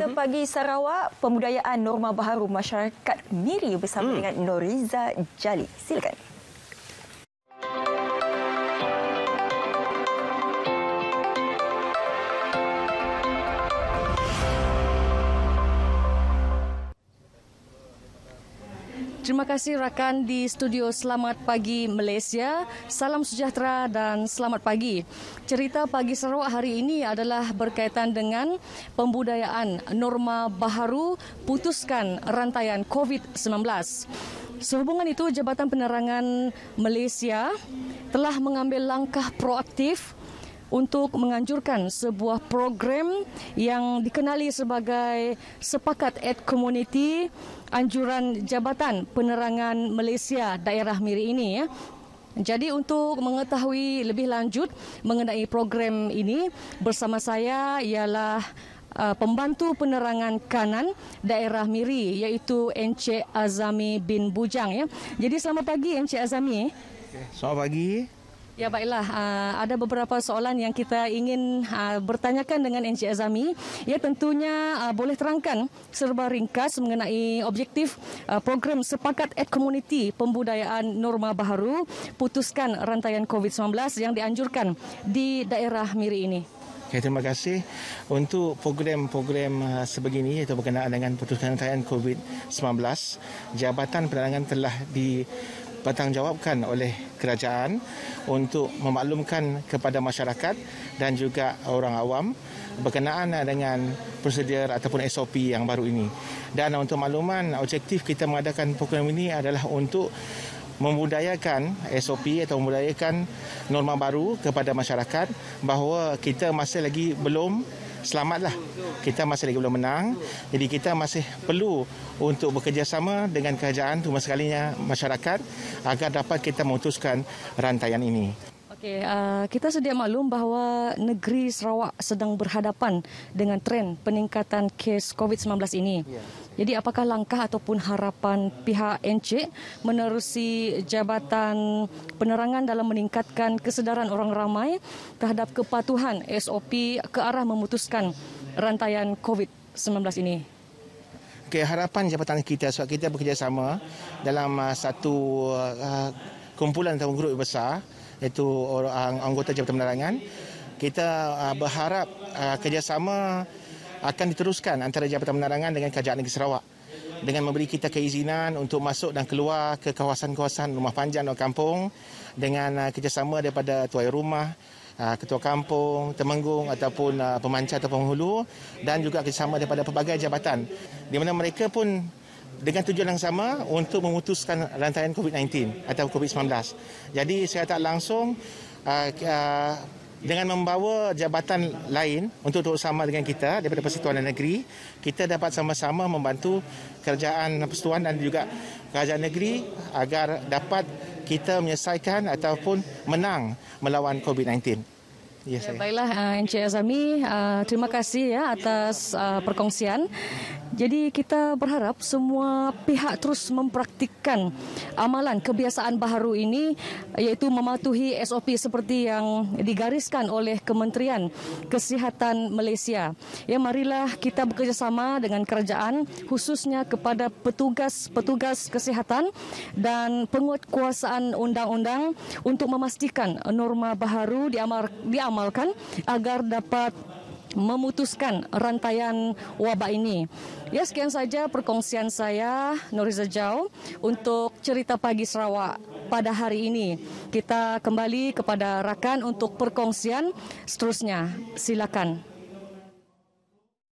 Berita hmm. Pagi Sarawak, Pembudayaan Norma Baharu Masyarakat Miri bersama hmm. dengan Noriza Jali. Silakan. Terima kasih rakan di studio Selamat Pagi Malaysia. Salam sejahtera dan selamat pagi. Cerita Pagi Sarawak hari ini adalah berkaitan dengan pembudayaan norma baharu putuskan rantaian COVID-19. Sehubungan itu, Jabatan Penerangan Malaysia telah mengambil langkah proaktif untuk menganjurkan sebuah program yang dikenali sebagai Sepakat at Community anjuran Jabatan Penerangan Malaysia Daerah Miri ini ya. Jadi untuk mengetahui lebih lanjut mengenai program ini bersama saya ialah uh, pembantu penerangan kanan daerah Miri iaitu Encik Azami bin Bujang ya. Jadi selamat pagi Encik Azami. Okay. Selamat pagi. Ya baiklah, ah, ada beberapa soalan yang kita ingin ah, bertanyakan dengan Encik Azami. Ya tentunya ah, boleh terangkan serba ringkas mengenai objektif program sepakat at community pembudayaan norma baharu putuskan rantaian COVID-19 yang dianjurkan di daerah Miri ini. Okay, terima kasih untuk program-program sebegini iaitu berkenaan dengan putuskan rantaian COVID-19. Jabatan penerangan telah di dipertanggungjawabkan oleh kerajaan untuk memaklumkan kepada masyarakat dan juga orang awam berkenaan dengan prosedur ataupun SOP yang baru ini. Dan untuk makluman, objektif kita mengadakan program ini adalah untuk membudayakan SOP atau membudayakan norma baru kepada masyarakat bahawa kita masih lagi belum selamatlah. Kita masih lagi belum menang. Jadi kita masih perlu untuk bekerjasama dengan kerajaan, terutama sekalinya masyarakat agar dapat kita memutuskan rantaian ini. Okey, uh, kita sedia maklum bahawa negeri Sarawak sedang berhadapan dengan tren peningkatan kes COVID-19 ini. Ya. Jadi apakah langkah ataupun harapan pihak NC menerusi jabatan penerangan dalam meningkatkan kesedaran orang ramai terhadap kepatuhan SOP ke arah memutuskan rantaian COVID-19 ini? Okey, harapan jabatan kita sebab kita bekerjasama dalam uh, satu uh, kumpulan atau grup besar iaitu anggota Jabatan Penerangan. Kita ah, berharap ah, kerjasama akan diteruskan antara Jabatan Penerangan dengan Kerajaan Negeri Sarawak dengan memberi kita keizinan untuk masuk dan keluar ke kawasan-kawasan rumah panjang dan kampung dengan ah, kerjasama daripada tuai rumah, ketua kampung, temenggung ataupun uh, pemancar atau penghulu dan juga kerjasama daripada pelbagai jabatan di mana mereka pun dengan tujuan yang sama untuk memutuskan rantaian COVID-19 atau COVID-19. Jadi saya tak langsung uh, uh, dengan membawa jabatan lain untuk duduk sama dengan kita daripada Persekutuan dan Negeri, kita dapat sama-sama membantu kerajaan persekutuan dan juga kerajaan negeri agar dapat kita menyelesaikan ataupun menang melawan COVID-19. ya, ya baiklah uh, Encik Azami, terima kasih ya atas perkongsian. Jadi kita berharap semua pihak terus mempraktikkan amalan kebiasaan baharu ini iaitu mematuhi SOP seperti yang digariskan oleh Kementerian Kesihatan Malaysia. Ya marilah kita bekerjasama dengan kerajaan khususnya kepada petugas-petugas kesihatan dan penguatkuasaan undang-undang untuk memastikan norma baharu diamalkan agar dapat memutuskan rantaian wabak ini. Ya sekian saja perkongsian saya Nuriza Jau untuk cerita pagi Sarawak pada hari ini. Kita kembali kepada rakan untuk perkongsian seterusnya. Silakan.